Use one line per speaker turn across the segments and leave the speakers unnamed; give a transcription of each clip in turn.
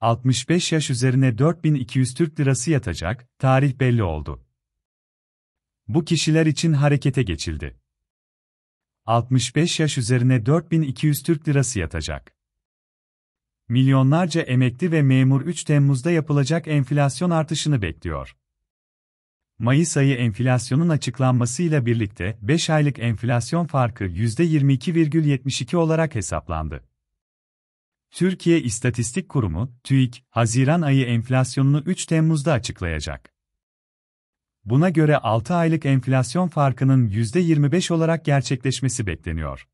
65 yaş üzerine 4200 Türk lirası yatacak, tarih belli oldu. Bu kişiler için harekete geçildi. 65 yaş üzerine 4200 Türk lirası yatacak. Milyonlarca emekli ve memur 3 Temmuz'da yapılacak enflasyon artışını bekliyor. Mayıs ayı enflasyonun açıklanmasıyla birlikte 5 aylık enflasyon farkı %22,72 olarak hesaplandı. Türkiye İstatistik Kurumu, TÜİK, Haziran ayı enflasyonunu 3 Temmuz'da açıklayacak. Buna göre 6 aylık enflasyon farkının %25 olarak gerçekleşmesi bekleniyor.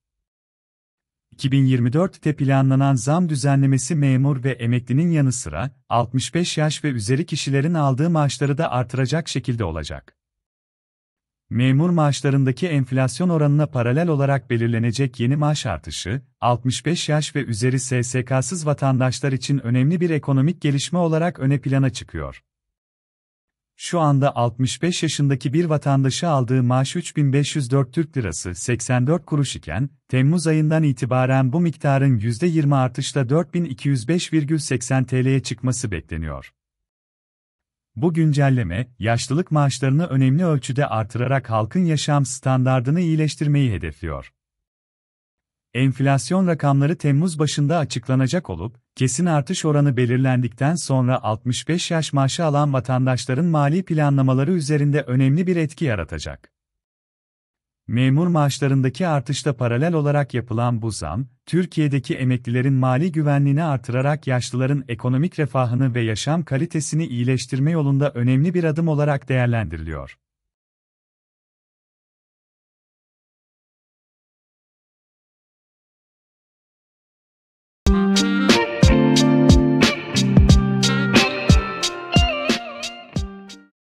2024'te planlanan zam düzenlemesi memur ve emeklinin yanı sıra 65 yaş ve üzeri kişilerin aldığı maaşları da artıracak şekilde olacak. Memur maaşlarındaki enflasyon oranına paralel olarak belirlenecek yeni maaş artışı, 65 yaş ve üzeri SSK'sız vatandaşlar için önemli bir ekonomik gelişme olarak öne plana çıkıyor. Şu anda 65 yaşındaki bir vatandaşı aldığı maaş 3504 Türk Lirası 84 kuruş iken, Temmuz ayından itibaren bu miktarın %20 artışla 4205,80 TL'ye çıkması bekleniyor. Bu güncelleme, yaşlılık maaşlarını önemli ölçüde artırarak halkın yaşam standardını iyileştirmeyi hedefliyor. Enflasyon rakamları Temmuz başında açıklanacak olup, kesin artış oranı belirlendikten sonra 65 yaş maaşı alan vatandaşların mali planlamaları üzerinde önemli bir etki yaratacak. Memur maaşlarındaki artışla paralel olarak yapılan bu zam, Türkiye'deki emeklilerin mali güvenliğini artırarak yaşlıların ekonomik refahını ve yaşam kalitesini iyileştirme yolunda önemli bir adım olarak değerlendiriliyor.